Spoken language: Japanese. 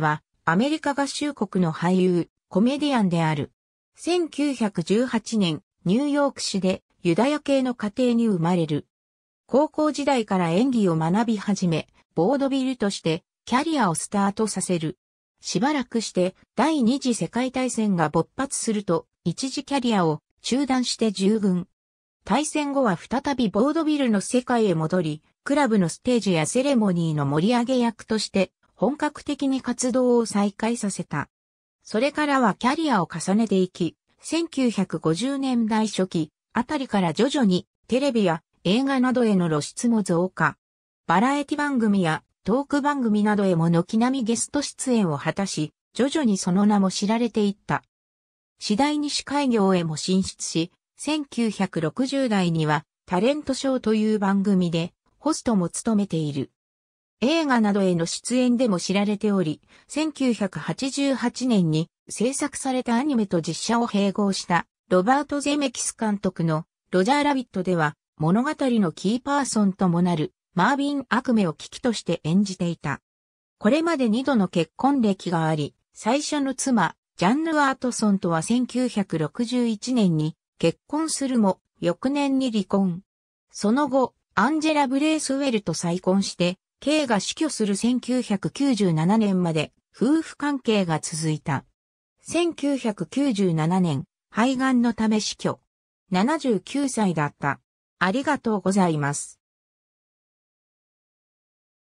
は、アメリカ合衆国の俳優、コメディアンである。1918年、ニューヨーク市でユダヤ系の家庭に生まれる。高校時代から演技を学び始め、ボードビルとしてキャリアをスタートさせる。しばらくして第二次世界大戦が勃発すると、一時キャリアを中断して従軍。大戦後は再びボードビルの世界へ戻り、クラブのステージやセレモニーの盛り上げ役として本格的に活動を再開させた。それからはキャリアを重ねていき、1950年代初期あたりから徐々にテレビや映画などへの露出も増加。バラエティ番組やトーク番組などへも軒並みゲスト出演を果たし、徐々にその名も知られていった。次第に司会業へも進出し、1960代にはタレントショーという番組でホストも務めている。映画などへの出演でも知られており、1988年に制作されたアニメと実写を併合したロバート・ゼメキス監督のロジャー・ラビットでは物語のキーパーソンともなるマービン・アクメを危機として演じていた。これまで二度の結婚歴があり、最初の妻、ジャンヌ・アートソンとは1961年に結婚するも翌年に離婚。その後、アンジェラ・ブレイスウェルと再婚して、K が死去する1997年まで夫婦関係が続いた。1997年、肺がんのため死去。79歳だった。ありがとうございます。